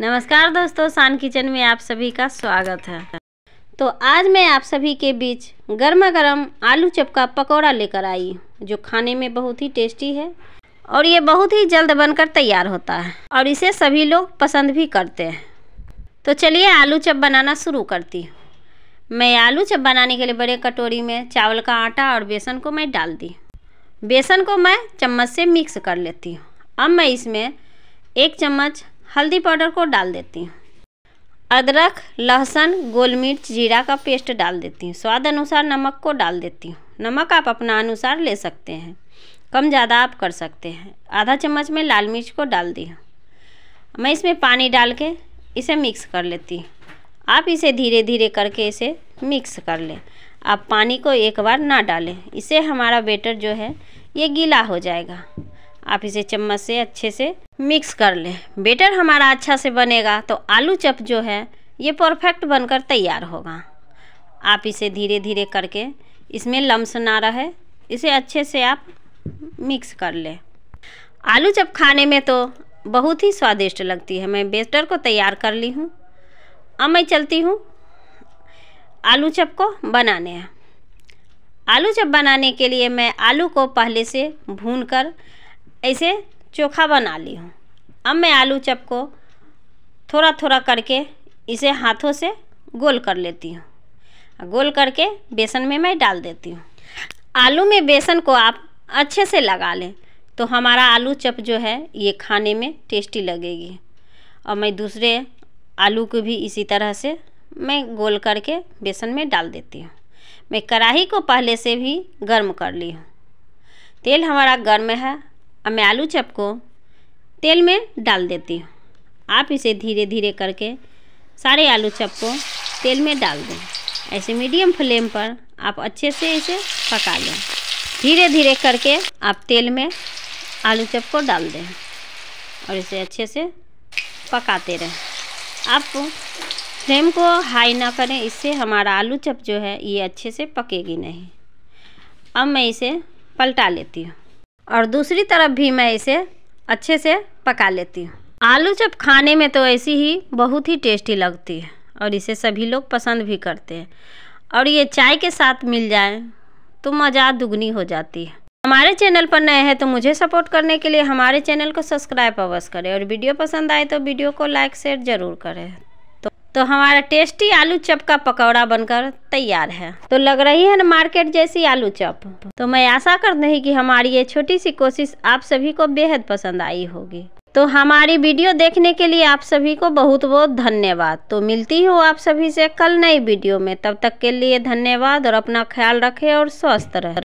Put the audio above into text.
नमस्कार दोस्तों शान किचन में आप सभी का स्वागत है तो आज मैं आप सभी के बीच गर्मा गर्म आलू चप का पकौड़ा लेकर आई जो खाने में बहुत ही टेस्टी है और ये बहुत ही जल्द बनकर तैयार होता है और इसे सभी लोग पसंद भी करते हैं तो चलिए आलू चप बनाना शुरू करती हूँ मैं आलू चप बनाने के लिए बड़े कटोरी में चावल का आटा और बेसन को मैं डाल दी बेसन को मैं चम्मच से मिक्स कर लेती हूँ अब मैं इसमें एक चम्मच हल्दी पाउडर को डाल देती हूँ अदरक लहसुन गोल मिर्च जीरा का पेस्ट डाल देती हूँ स्वाद अनुसार नमक को डाल देती हूँ नमक आप अपना अनुसार ले सकते हैं कम ज़्यादा आप कर सकते हैं आधा चम्मच में लाल मिर्च को डाल दी हूँ मैं इसमें पानी डाल के इसे मिक्स कर लेती हूँ आप इसे धीरे धीरे करके इसे मिक्स कर लें आप पानी को एक बार ना डालें इससे हमारा बेटर जो है ये गीला हो जाएगा आप इसे चम्मच से अच्छे से मिक्स कर लें बेटर हमारा अच्छा से बनेगा तो आलू चप जो है ये परफेक्ट बनकर तैयार होगा आप इसे धीरे धीरे करके इसमें लम्स ना रहे इसे अच्छे से आप मिक्स कर लें आलू चप खाने में तो बहुत ही स्वादिष्ट लगती है मैं बेटर को तैयार कर ली हूँ अब मैं चलती हूँ आलू चप को बनाने आलू चप बनाने के लिए मैं आलू को पहले से भून कर ऐसे चोखा बना ली हूँ अब मैं आलू चप को थोड़ा थोड़ा करके इसे हाथों से गोल कर लेती हूँ गोल करके बेसन में मैं डाल देती हूँ आलू में बेसन को आप अच्छे से लगा लें तो हमारा आलू चप जो है ये खाने में टेस्टी लगेगी और मैं दूसरे आलू को भी इसी तरह से मैं गोल करके बेसन में डाल देती हूँ मैं कढ़ाई को पहले से भी गर्म कर ली हूँ तेल हमारा गर्म है अब मैं आलू चप को तेल में डाल देती हूँ आप इसे धीरे धीरे करके सारे आलू चप को तेल में डाल दें ऐसे मीडियम फ्लेम पर आप अच्छे से इसे पका लें धीरे धीरे करके आप तेल में आलू चप को डाल दें और इसे अच्छे से पकाते रहें आप फ्लेम को हाई ना करें इससे हमारा आलू चप जो है ये अच्छे से पकेगी नहीं अब मैं इसे पलटा लेती हूँ और दूसरी तरफ भी मैं इसे अच्छे से पका लेती हूँ आलू चप खाने में तो ऐसी ही बहुत ही टेस्टी लगती है और इसे सभी लोग पसंद भी करते हैं और ये चाय के साथ मिल जाए तो मज़ा दुगनी हो जाती है हमारे चैनल पर नए हैं तो मुझे सपोर्ट करने के लिए हमारे चैनल को सब्सक्राइब अवश्य करें और वीडियो पसंद आए तो वीडियो को लाइक शेयर ज़रूर करें तो हमारा टेस्टी आलू चप का पकौड़ा बनकर तैयार है तो लग रही है ना मार्केट जैसी आलू चप तो मैं आशा करते हैं कि हमारी ये छोटी सी कोशिश आप सभी को बेहद पसंद आई होगी तो हमारी वीडियो देखने के लिए आप सभी को बहुत बहुत धन्यवाद तो मिलती हूँ आप सभी से कल नई वीडियो में तब तक के लिए धन्यवाद और अपना ख्याल रखें और स्वस्थ रहें